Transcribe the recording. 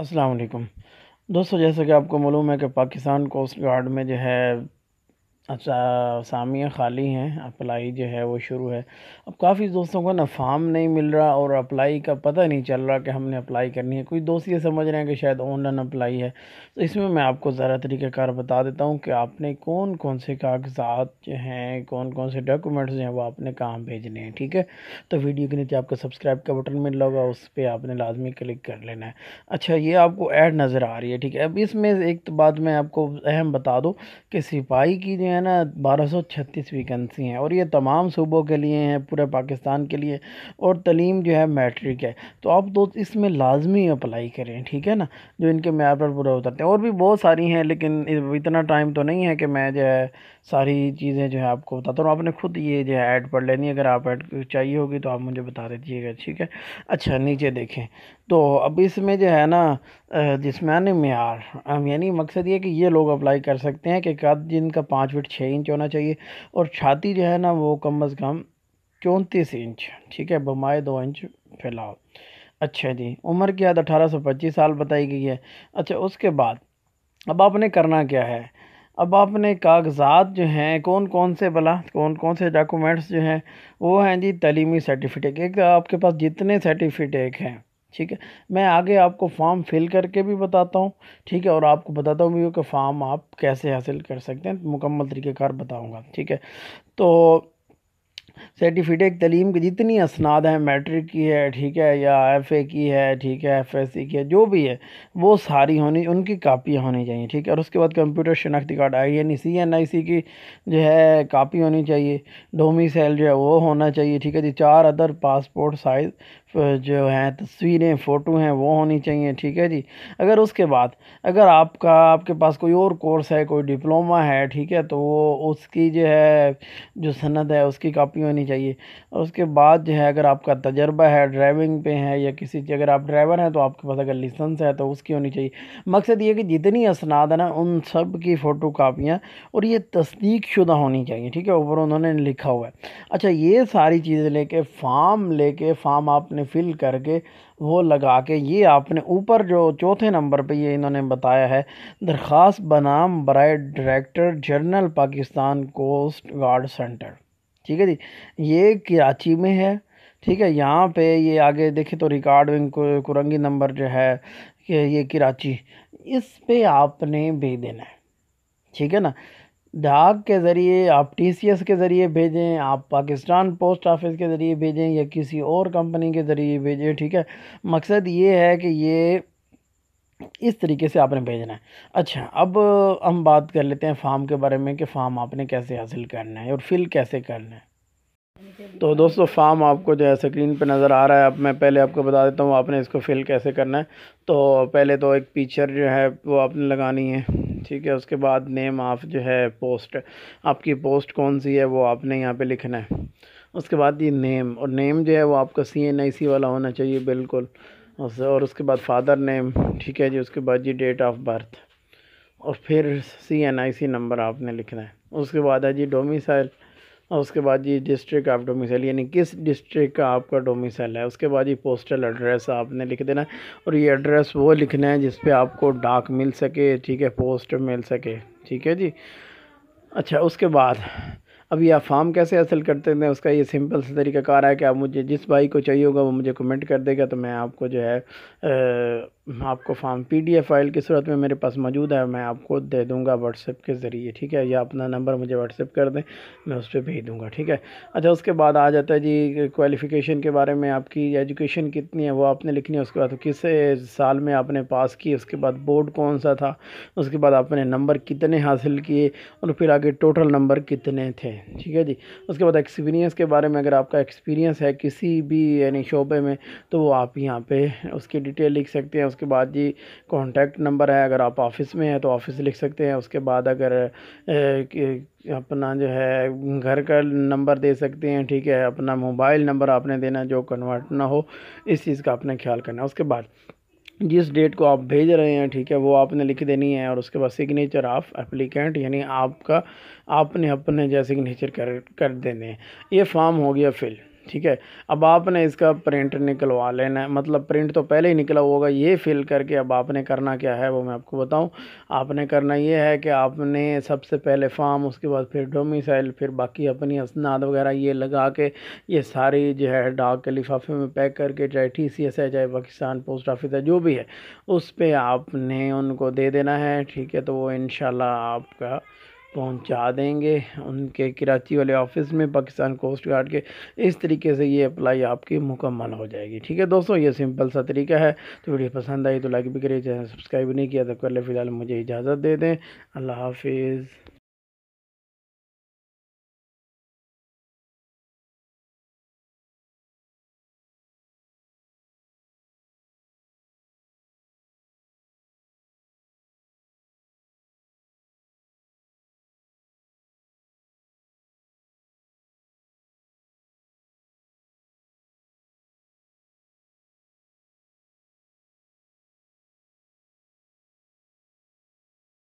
असलकम दोस्तों जैसा कि आपको मालूम है कि पाकिस्तान कोस्ट गार्ड में जो है अच्छा सामियाँ खाली हैं अप्लाई जो है वो शुरू है अब काफ़ी दोस्तों को ना फार्म नहीं मिल रहा और अप्लाई का पता नहीं चल रहा कि हमने अप्लाई करनी है कोई दोस्त ये समझ रहे हैं कि शायद ऑनलाइन अप्लाई है तो इसमें मैं आपको ज़रा तरीक़ाकार बता देता हूँ कि आपने कौन कौन से कागजात जो हैं कौन कौन से डॉक्यूमेंट्स हैं वो आपने कहाँ भेजने हैं ठीक है तो वीडियो के नीचे आपको सब्सक्राइब का बटन मिल रहा होगा उस पर आपने लाजमी क्लिक कर लेना है अच्छा ये आपको ऐड नज़र आ रही है ठीक है अब इसमें एक तो बात मैं आपको अहम बता दूँ कि सिपाही की है ना बारह सौ छत्तीस वैकेंसी हैं और ये तमाम सूबों के लिए हैं पूरे पाकिस्तान के लिए और तलीम जो है मैट्रिक है तो आप दोस्त इसमें लाजमी अप्लाई करें ठीक है ना जो इनके मैार पर पूरा उतरते हैं और भी बहुत सारी हैं लेकिन इतना टाइम तो नहीं है कि मैं जो है सारी चीज़ें जो है आपको बताता हूँ आपने खुद ये जो है ऐड पढ़ लेनी अगर आप ऐड चाहिए होगी तो आप मुझे बता दीजिएगा ठीक है अच्छा नीचे देखें तो अब इसमें जो है ना जिसमान मैार यानी मकसद ये कि ये लोग अप्लाई कर सकते हैं कि कद जिनका पाँच फीट छः इंच होना चाहिए और छाती जो है ना वो कम अज़ कम चौंतीस इंच ठीक है बमाए दो इंच फैलाओ अच्छा जी उम्र की याद अठारह सौ पच्चीस साल बताई गई है अच्छा उसके बाद अब आपने करना क्या है अब आपने कागजात जो हैं कौन कौन से भला कौन कौन से डॉक्यूमेंट्स जो हैं वो हैं जी तलीमी सर्टिफिकेट एक आपके पास जितने सर्टिफिकेट हैं ठीक है मैं आगे आपको फॉर्म फिल करके भी बताता हूँ ठीक है और आपको बताता हूँ भी कि फॉर्म आप कैसे हासिल कर सकते हैं मुकम्मल तरीक़ेकार बताऊँगा ठीक है तो सर्टिफिकेट तलीम की जितनी असनाद हैं मैट्रिक की है ठीक है या एफ ए की है ठीक है एफ एस सी की है जो भी है वो सारी होनी उनकी कापियाँ होनी चाहिए ठीक है और उसके बाद कंप्यूटर शनाख्ती card I N E C N I C की जो है कापी होनी चाहिए डोमी सेल जो है वो होना चाहिए ठीक है जी चार अदर पासपोर्ट साइज़ जो हैं तस्वीरें फ़ोटो हैं वो होनी चाहिए ठीक है जी अगर उसके बाद अगर आपका आपके पास कोई और कोर्स है कोई डिप्लोमा है ठीक है तो वो उसकी जो है जो सनद है उसकी कापी होनी चाहिए और उसके बाद जो है अगर आपका तजर्बा है ड्राइविंग पे है या किसी अगर आप ड्राइवर हैं तो आपके पास अगर लाइसेंस है तो उसकी होनी चाहिए मकसद ये कि जितनी असनाद है ना उन सब की फ़ोटो कापियाँ और ये तस्दीक शुदा होनी चाहिए ठीक है ऊपर उन्होंने लिखा हुआ है अच्छा ये सारी चीज़ें लेके ले कर फॉर्म आपने फिल करके वो लगा के ये आपने ऊपर जो चौथे नंबर पे ये इन्होंने बताया है दरख्वास्त बनाम ब्राइड director general Pakistan coast guard centre ठीक है जी ये कराची में है ठीक है यहाँ पे ये आगे देखें तो रिकॉर्ड विंग कुरंगी नंबर जो है ये कराची इस पे आपने भेज देना है ठीक है ना डाक के ज़रिए आप टीसीएस के ज़रिए भेजें आप पाकिस्तान पोस्ट ऑफिस के ज़रिए भेजें या किसी और कंपनी के ज़रिए भेजें ठीक है मकसद ये है कि ये इस तरीके से आपने भेजना है अच्छा अब हम बात कर लेते हैं फार्म के बारे में कि फार्म आपने कैसे हासिल करना है और फिल कैसे करना है तो दोस्तों फार्म आपको जो है स्क्रीन पे नज़र आ रहा है अब मैं पहले आपको बता देता हूँ आपने इसको फिल कैसे करना है तो पहले तो एक पिक्चर जो है वो आपने लगानी है ठीक है उसके बाद नेम ऑफ जो है पोस्ट आपकी पोस्ट कौन सी है वो आपने यहाँ पे लिखना है उसके बाद ये नेम और नेम जो है वो आपका सी एन आई सी वाला होना चाहिए बिल्कुल और उसके बाद फादर नेम ठीक है जी उसके बाद जी डेट ऑफ बर्थ और फिर सी एन आई सी नंबर आपने लिखना है उसके बाद है जी डोमिसाइल और उसके बाद जी डिस्ट्रिक्ट ऑफ डोमिसाइल यानी किस डिस्ट्रिक्ट का आपका डोमिसाइल है उसके बाद जी पोस्टल एड्रेस आपने लिख देना है और ये एड्रेस वो लिखना है जिस आपको डाक मिल सके ठीक है पोस्ट मिल सके ठीक है जी अच्छा उसके बाद अब आप फार्म कैसे हासिल करते हैं उसका ये सिंपल सा तरीका कार है कि आप मुझे जिस भाई को चाहिए होगा वो मुझे कमेंट कर देगा तो मैं आपको जो है आ, आपको फॉर्म पीडीएफ फाइल की सूरत में मेरे पास मौजूद है मैं आपको दे दूंगा व्हाट्सएप के ज़रिए ठीक है या अपना नंबर मुझे व्हाट्सएप कर दें मैं उस पर भेज दूंगा ठीक है अच्छा उसके बाद आ जाता है जी क्वालिफ़िकेशन के बारे में आपकी एजुकेशन कितनी है वो आपने लिखनी है उसके बाद किस साल में आपने पास की उसके बाद बोर्ड कौन सा था उसके बाद आपने नंबर कितने हासिल किए और फिर आगे टोटल नंबर कितने थे ठीक है जी उसके बाद एक्सपीरियंस के बारे में अगर आपका एक्सपीरियंस है किसी भी यानी शोबे में तो वो आप यहाँ पर उसकी डिटेल लिख सकते हैं उसके बाद जी कॉन्टैक्ट नंबर है अगर आप ऑफिस में हैं तो ऑफिस लिख सकते हैं उसके बाद अगर ए, अपना जो है घर का नंबर दे सकते हैं ठीक है अपना मोबाइल नंबर आपने देना जो कन्वर्ट ना हो इस चीज़ का आपने ख्याल करना है उसके बाद जिस डेट को आप भेज रहे हैं ठीक है वो आपने लिख देनी है और उसके बाद सिग्नेचर ऑफ एप्लीकेंट यानी आपका आपने अपने जैसे सिग्नेचर कर कर देने हैं ये फॉर्म हो गया फिल ठीक है अब आपने इसका प्रिंट निकलवा लेना है मतलब प्रिंट तो पहले ही निकला होगा ये फिल करके अब आपने करना क्या है वो मैं आपको बताऊं आपने करना ये है कि आपने सबसे पहले फार्म उसके बाद फिर डोमिसाइल फिर बाकी अपनी असनाद वगैरह ये लगा के ये सारी जो है डाक के लिफाफे में पैक करके चाहे टी सी एस है चाहे पाकिस्तान पोस्ट ऑफिस है जो भी है उस पर आपने उनको दे देना है ठीक है तो वो इन आपका पहुंचा देंगे उनके कराची वाले ऑफिस में पाकिस्तान कोस्ट गार्ड के इस तरीके से ये अप्लाई आपकी मुकम्मल हो जाएगी ठीक है दोस्तों ये सिंपल सा तरीका है तो वीडियो पसंद आई तो लाइक भी करिए चैनल सब्सक्राइब नहीं किया तो कर ले फ़िलहाल मुझे इजाज़त दे दें अल्लाह हाफिज़